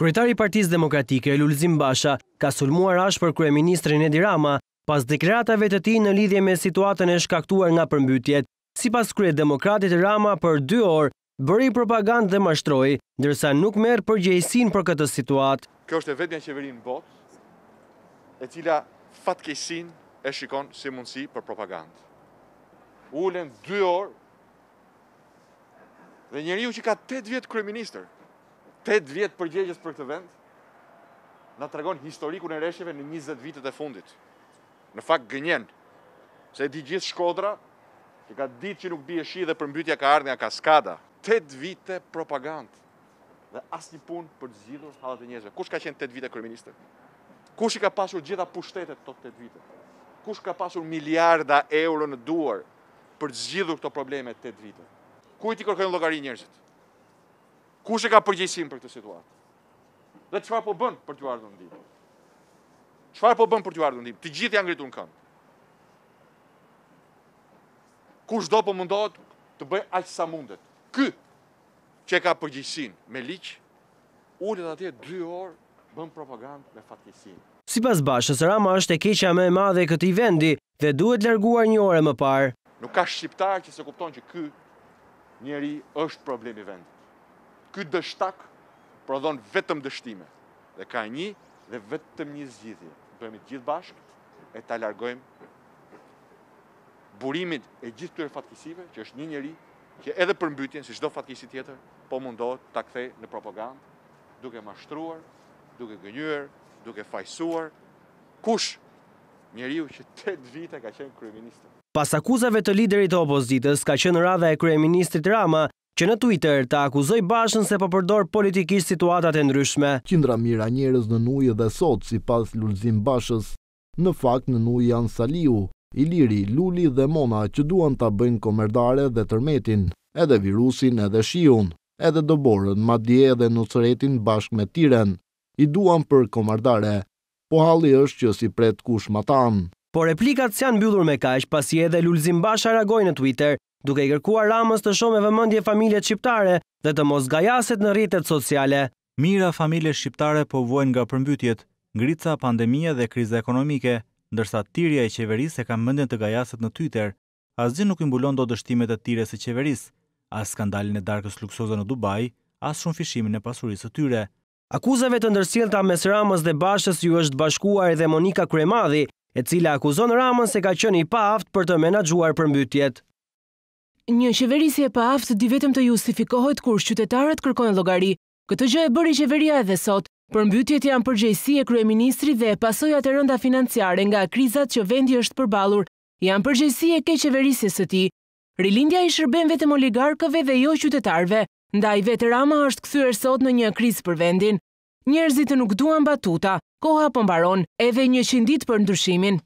Kryetari i Partisë Demokratike Lulzim Basha ka sulmuar ashë për kryeministrin Edi Rama pas deklaratave të tij në lidhje me situatën e shkaktuar nga përmbytjet. Sipas Kryet Demokratit Rama për 2 orë bëri propagandë dhe mashtroi, ndërsa nuk merr përgjegjësinë për këtë situatë. Kjo është e vetmja qeveri në botë e cila fatkeqësinë e shikon si mundësi për propagandë. Ulen 2 orë dhe njeriu që ka 8 vjet kryeministër, 8 vjetë përgjegjës për këtë vend, në të regon historiku në reshjeve në 20 vitet e fundit. Në fakt gënjen, se di gjithë shkodra, që ka ditë që nuk bie shi dhe përmbytja ka ardhja ka skada. 8 vite propagandë dhe asë një punë për zhjithur halat e njëzve. Kush ka qenë 8 vite kërëministër? Kush i ka pasur gjitha pushtetet të 8 vite? Kush ka pasur miliarda euro në duar për zhjithur këto probleme të 8 vite? Kuj ti kërkojnë logari njërzit? Kush e ka përgjegjësin për këtë situatë? Dhe çfarë po bën për t'u ardhur ndihmë? Çfarë po bën për t'u ardhur ndihmë? Të gjithë janë ngritur në këndë. Kush do po mundohet të bëj aq sa mundet. Ky që ka përgjegjësin me liq, ulet atje 2 orë bën propagandë me fatkeqësinë. Si pas bashës, Rama është e keqa me madhe këtë i vendi dhe duhet lërguar një ore më parë. Nuk ka shqiptar që se kupton që ky njeri është problemi vendit ky dështak prodhon vetëm dështime. Dhe ka një dhe vetëm një zgjidhje. Bëhemi të gjithë bashkë e ta largojmë burimin e gjithë këtyre fatkeqësive, që është një njerëz që edhe për mbytjen si çdo fatkeqësi tjetër, po mundohet ta kthej në propagandë, duke mashtruar, duke gënjur, duke fajsuar. Kush njeriu që 8 vite ka qenë kryeminist? Pas akuzave të liderit të opozitës, ka qenë radha e kryeministrit Rama që në Twitter të akuzoj bashën se përpërdor po politikisht situatat e ndryshme. Qindra mira njerës në nujë dhe sot si pas lullzim bashës, në fakt në nujë janë Saliu, Iliri, Luli dhe Mona që duan të bëjnë komerdare dhe tërmetin, edhe virusin edhe shion, edhe doborën, madje edhe në sëretin bashkë me tiren, i duan për komerdare, po halli është që si pret kush matanë. Por replikat janë mbyllur me kaq pasi edhe Lulzim Basha reagoi në Twitter Duke i kërkuar Ramës të shohë me vëmendje familjet shqiptare dhe të mos gajaset në rritet sociale, mira familje shqiptare po vojnë nga përmbytjet, ngrica pandemia dhe kriza ekonomike, ndërsa tirja e qeverisë ka mëndjen të gajaset në Twitter, asgjë nuk i mbulon dot dështimet e tyre së qeverisë, as skandalin e darkës luksoze në Dubai, as fishimin e pasurisë së tyre. Akuzave të ndërsjellta mes Ramës dhe Bashës ju është bashkuar edhe Monika Kryemadhi, e cila akuzon Ramën se ka qenë i paaft për të menaxhuar përmbytjet një qeverisje pa aftë di vetëm të justifikohet kur qytetarët kërkojnë logari. Këtë gjë e bëri qeveria edhe sot, për mbytjet janë përgjejsi e kryeministri dhe pasojat e rënda financiare nga krizat që vendi është përbalur, janë përgjejsi e ke qeverisje së ti. Rilindja i shërben vetëm oligarkëve dhe jo qytetarve, ndaj vetë rama është këthyër sot në një kriz për vendin. Njerëzit nuk duan batuta, koha pëmbaron, po edhe një qindit për ndryshimin.